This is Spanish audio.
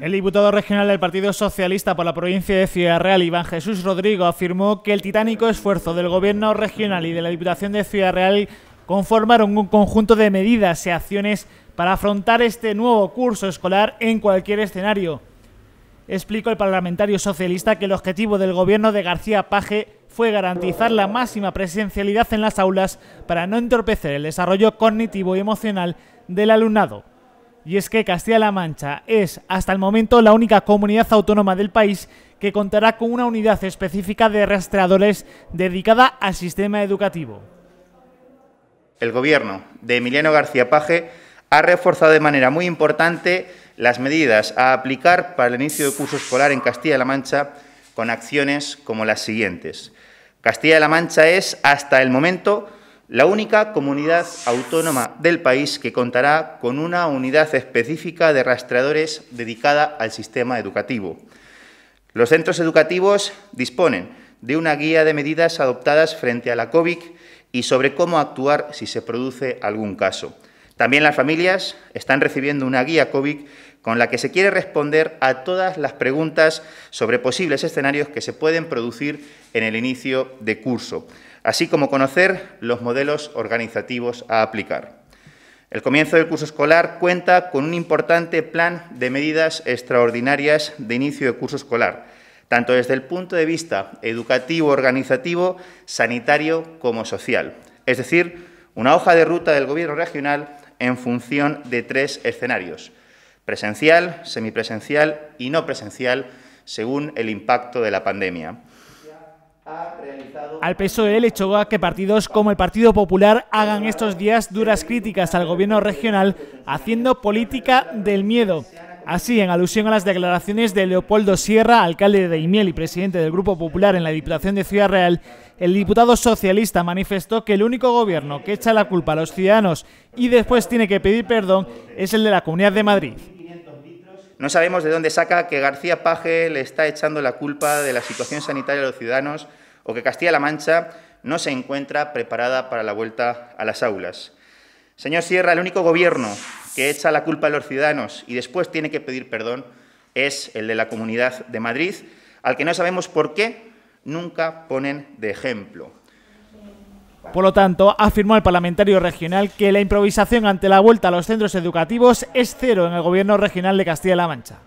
El diputado regional del Partido Socialista por la provincia de Ciudad Real, Iván Jesús Rodrigo, afirmó que el titánico esfuerzo del Gobierno regional y de la Diputación de Ciudad Real conformaron un conjunto de medidas y acciones para afrontar este nuevo curso escolar en cualquier escenario. Explicó el parlamentario socialista que el objetivo del Gobierno de García Page fue garantizar la máxima presencialidad en las aulas para no entorpecer el desarrollo cognitivo y emocional del alumnado y es que Castilla-La Mancha es hasta el momento la única comunidad autónoma del país que contará con una unidad específica de rastreadores dedicada al sistema educativo. El gobierno de Emiliano García Paje ha reforzado de manera muy importante las medidas a aplicar para el inicio del curso escolar en Castilla-La Mancha con acciones como las siguientes. Castilla-La Mancha es, hasta el momento, la única comunidad autónoma del país que contará con una unidad específica de rastreadores dedicada al sistema educativo. Los centros educativos disponen de una guía de medidas adoptadas frente a la COVID y sobre cómo actuar si se produce algún caso. También las familias están recibiendo una guía COVID con la que se quiere responder a todas las preguntas sobre posibles escenarios que se pueden producir en el inicio de curso así como conocer los modelos organizativos a aplicar. El comienzo del curso escolar cuenta con un importante plan de medidas extraordinarias de inicio de curso escolar, tanto desde el punto de vista educativo, organizativo, sanitario como social. Es decir, una hoja de ruta del Gobierno regional en función de tres escenarios, presencial, semipresencial y no presencial, según el impacto de la pandemia. Al PSOE le choca que partidos como el Partido Popular hagan estos días duras críticas al gobierno regional haciendo política del miedo. Así, en alusión a las declaraciones de Leopoldo Sierra, alcalde de Imiel y presidente del Grupo Popular en la Diputación de Ciudad Real, el diputado socialista manifestó que el único gobierno que echa la culpa a los ciudadanos y después tiene que pedir perdón es el de la Comunidad de Madrid. No sabemos de dónde saca que García Paje le está echando la culpa de la situación sanitaria de los ciudadanos o que Castilla-La Mancha no se encuentra preparada para la vuelta a las aulas. Señor Sierra, el único gobierno que echa la culpa a los ciudadanos y después tiene que pedir perdón es el de la Comunidad de Madrid, al que no sabemos por qué nunca ponen de ejemplo. Por lo tanto, afirmó el parlamentario regional que la improvisación ante la vuelta a los centros educativos es cero en el gobierno regional de Castilla-La Mancha.